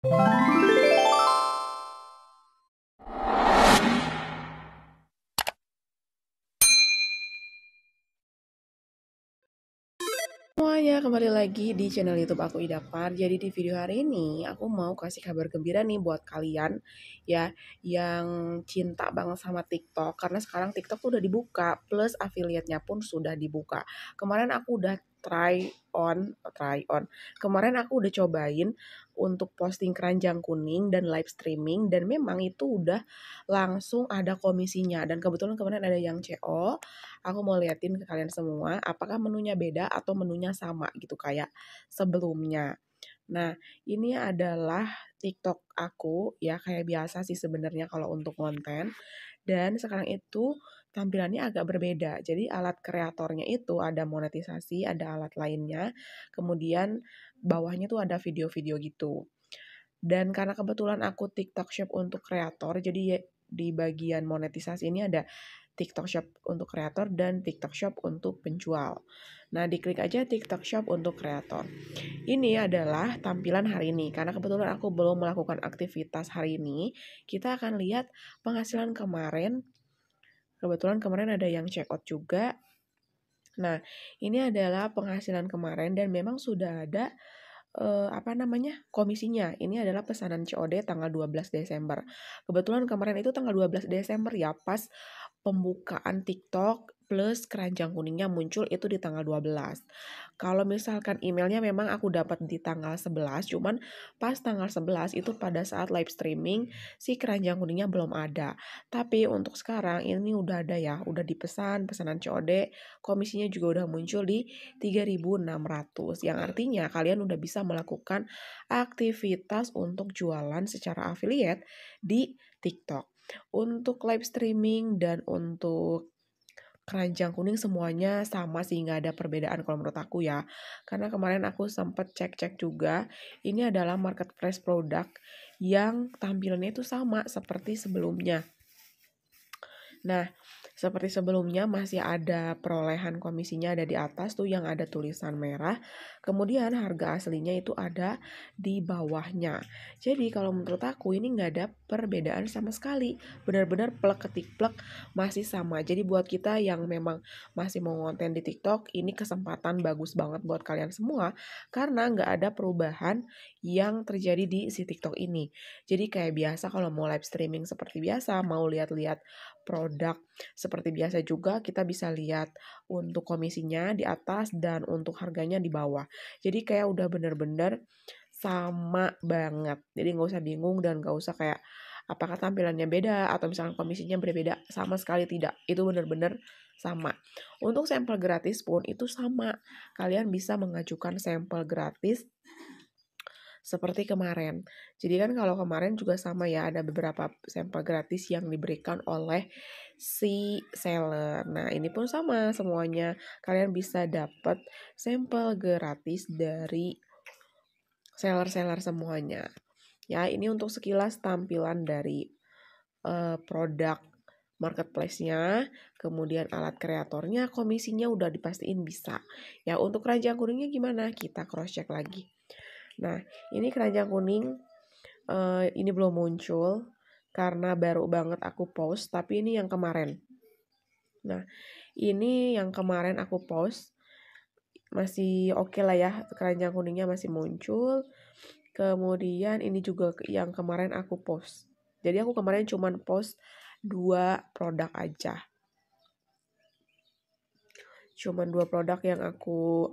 semuanya, kembali lagi di channel YouTube aku Idapar. Jadi di video hari ini aku mau kasih kabar gembira nih buat kalian ya yang cinta banget sama TikTok karena sekarang TikTok tuh udah dibuka plus afiliatnya pun sudah dibuka. Kemarin aku udah try on, try on. Kemarin aku udah cobain untuk posting keranjang kuning dan live streaming dan memang itu udah langsung ada komisinya dan kebetulan kemarin ada yang CO. Aku mau liatin ke kalian semua apakah menunya beda atau menunya sama gitu kayak sebelumnya. Nah, ini adalah TikTok aku ya kayak biasa sih sebenarnya kalau untuk konten. Dan sekarang itu tampilannya agak berbeda. Jadi alat kreatornya itu ada monetisasi, ada alat lainnya. Kemudian bawahnya tuh ada video-video gitu. Dan karena kebetulan aku TikTok Shop untuk kreator, jadi di bagian monetisasi ini ada TikTok Shop untuk kreator dan TikTok Shop untuk penjual. Nah, diklik aja TikTok Shop untuk kreator. Ini adalah tampilan hari ini. Karena kebetulan aku belum melakukan aktivitas hari ini, kita akan lihat penghasilan kemarin Kebetulan kemarin ada yang check out juga. Nah, ini adalah penghasilan kemarin dan memang sudah ada eh, apa namanya? komisinya. Ini adalah pesanan COD tanggal 12 Desember. Kebetulan kemarin itu tanggal 12 Desember ya pas pembukaan TikTok plus keranjang kuningnya muncul itu di tanggal 12. Kalau misalkan emailnya memang aku dapat di tanggal 11, cuman pas tanggal 11 itu pada saat live streaming si keranjang kuningnya belum ada. Tapi untuk sekarang ini udah ada ya, udah dipesan, pesanan COD, komisinya juga udah muncul di 3600 yang iya. artinya kalian udah bisa melakukan aktivitas untuk jualan secara affiliate di TikTok. Untuk live streaming dan untuk keranjang kuning semuanya sama sih nggak ada perbedaan kalau menurut aku ya karena kemarin aku sempat cek-cek juga ini adalah marketplace produk yang tampilannya itu sama seperti sebelumnya nah seperti sebelumnya masih ada perolehan komisinya ada di atas tuh yang ada tulisan merah. Kemudian harga aslinya itu ada di bawahnya. Jadi kalau menurut aku ini nggak ada perbedaan sama sekali. Benar-benar plek ketik plek masih sama. Jadi buat kita yang memang masih mau konten di TikTok ini kesempatan bagus banget buat kalian semua karena nggak ada perubahan yang terjadi di si TikTok ini. Jadi kayak biasa kalau mau live streaming seperti biasa, mau lihat-lihat produk. Seperti biasa juga kita bisa lihat untuk komisinya di atas dan untuk harganya di bawah. Jadi kayak udah bener-bener sama banget. Jadi nggak usah bingung dan nggak usah kayak apakah tampilannya beda atau misalnya komisinya berbeda sama sekali tidak itu bener-bener sama untuk sampel gratis pun itu sama kalian bisa mengajukan sampel gratis seperti kemarin. Jadi kan kalau kemarin juga sama ya ada beberapa sampel gratis yang diberikan oleh si seller. Nah, ini pun sama semuanya. Kalian bisa dapat sampel gratis dari seller-seller semuanya. Ya, ini untuk sekilas tampilan dari uh, produk marketplace-nya, kemudian alat kreatornya, komisinya udah dipastiin bisa. Ya, untuk ranjang kuningnya gimana? Kita cross-check lagi. Nah, ini keranjang kuning uh, ini belum muncul karena baru banget aku post, tapi ini yang kemarin. Nah, ini yang kemarin aku post masih oke okay lah ya, keranjang kuningnya masih muncul. Kemudian ini juga yang kemarin aku post. Jadi aku kemarin cuman post dua produk aja. Cuman dua produk yang aku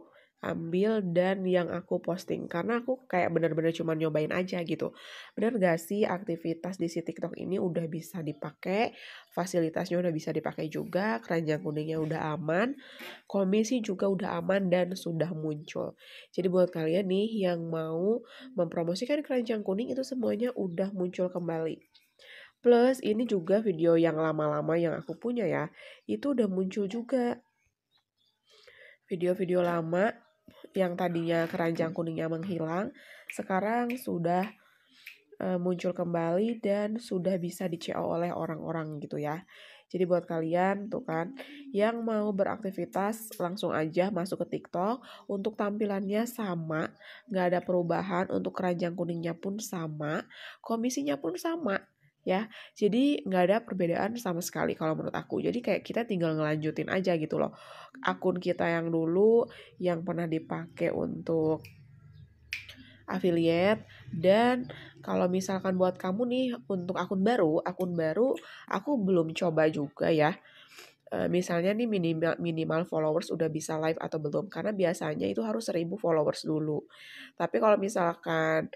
ambil dan yang aku posting karena aku kayak bener-bener cuma nyobain aja gitu bener gak sih aktivitas di si TikTok ini udah bisa dipakai fasilitasnya udah bisa dipakai juga keranjang kuningnya udah aman komisi juga udah aman dan sudah muncul jadi buat kalian nih yang mau mempromosikan keranjang kuning itu semuanya udah muncul kembali Plus ini juga video yang lama-lama yang aku punya ya, itu udah muncul juga. Video-video lama yang tadinya keranjang hmm. kuningnya menghilang, sekarang sudah e, muncul kembali dan sudah bisa di oleh orang-orang gitu ya. Jadi buat kalian tuh kan yang mau beraktivitas langsung aja masuk ke TikTok untuk tampilannya sama, nggak ada perubahan untuk keranjang kuningnya pun sama, komisinya pun sama ya jadi nggak ada perbedaan sama sekali kalau menurut aku jadi kayak kita tinggal ngelanjutin aja gitu loh akun kita yang dulu yang pernah dipakai untuk affiliate dan kalau misalkan buat kamu nih untuk akun baru akun baru aku belum coba juga ya eh, misalnya nih minimal minimal followers udah bisa live atau belum karena biasanya itu harus 1000 followers dulu tapi kalau misalkan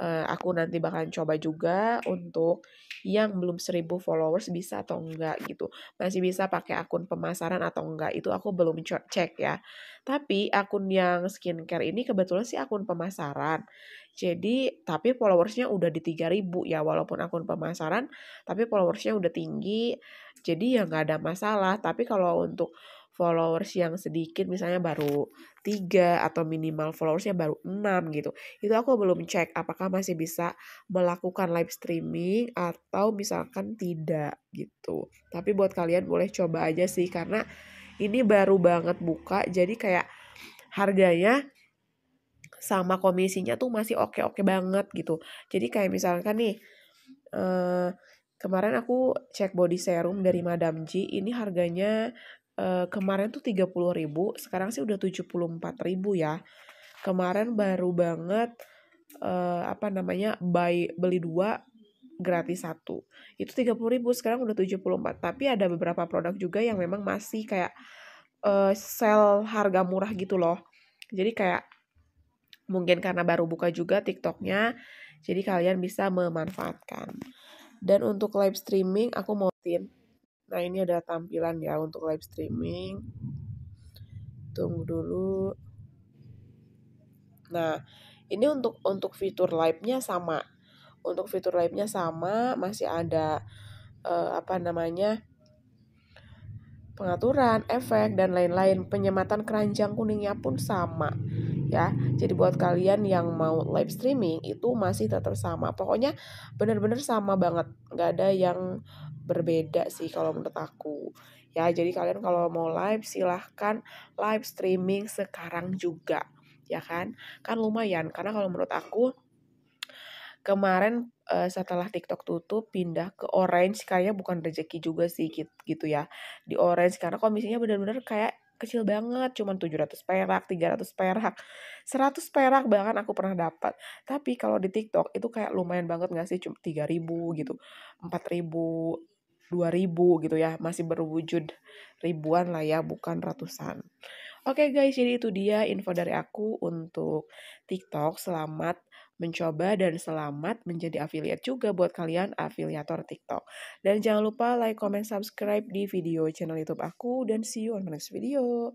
uh, aku nanti bakalan coba juga untuk yang belum 1000 followers bisa atau enggak gitu. Masih bisa pakai akun pemasaran atau enggak itu aku belum cek ya. Tapi akun yang skincare ini kebetulan sih akun pemasaran. Jadi tapi followersnya udah di 3000 ya walaupun akun pemasaran tapi followersnya udah tinggi jadi ya nggak ada masalah tapi kalau untuk followers yang sedikit misalnya baru tiga atau minimal followersnya baru 6 gitu itu aku belum cek apakah masih bisa melakukan live streaming atau misalkan tidak gitu tapi buat kalian boleh coba aja sih karena ini baru banget buka jadi kayak harganya sama komisinya tuh masih oke-oke banget gitu jadi kayak misalkan nih eh Kemarin aku cek body serum dari Madam G, ini harganya uh, kemarin tuh 30 ribu, sekarang sih udah 74 ribu ya. Kemarin baru banget uh, apa namanya buy beli dua gratis satu itu 30 ribu sekarang udah 74 tapi ada beberapa produk juga yang memang masih kayak uh, sell harga murah gitu loh jadi kayak mungkin karena baru buka juga TikToknya jadi kalian bisa memanfaatkan dan untuk live streaming aku mau tin. Nah, ini ada tampilan ya untuk live streaming. Tunggu dulu. Nah, ini untuk untuk fitur live-nya sama. Untuk fitur live-nya sama, masih ada uh, apa namanya? pengaturan, efek, dan lain-lain. Penyematan keranjang kuningnya pun sama ya. Jadi buat kalian yang mau live streaming itu masih tetap sama. Pokoknya bener-bener sama banget, nggak ada yang berbeda sih kalau menurut aku. Ya, jadi kalian kalau mau live silahkan live streaming sekarang juga, ya kan? Kan lumayan, karena kalau menurut aku kemarin eh, setelah TikTok tutup pindah ke Orange kayaknya bukan rezeki juga sih gitu, gitu ya di Orange karena komisinya benar-benar kayak kecil banget, cuman 700 perak, 300 perak, 100 perak bahkan aku pernah dapat. Tapi kalau di TikTok itu kayak lumayan banget gak sih, cuma 3000 gitu, 4000, 2000 gitu ya, masih berwujud ribuan lah ya, bukan ratusan. Oke okay guys, jadi itu dia info dari aku untuk TikTok. Selamat mencoba dan selamat menjadi afiliat juga buat kalian afiliator TikTok. Dan jangan lupa like, comment, subscribe di video channel YouTube aku dan see you on my next video.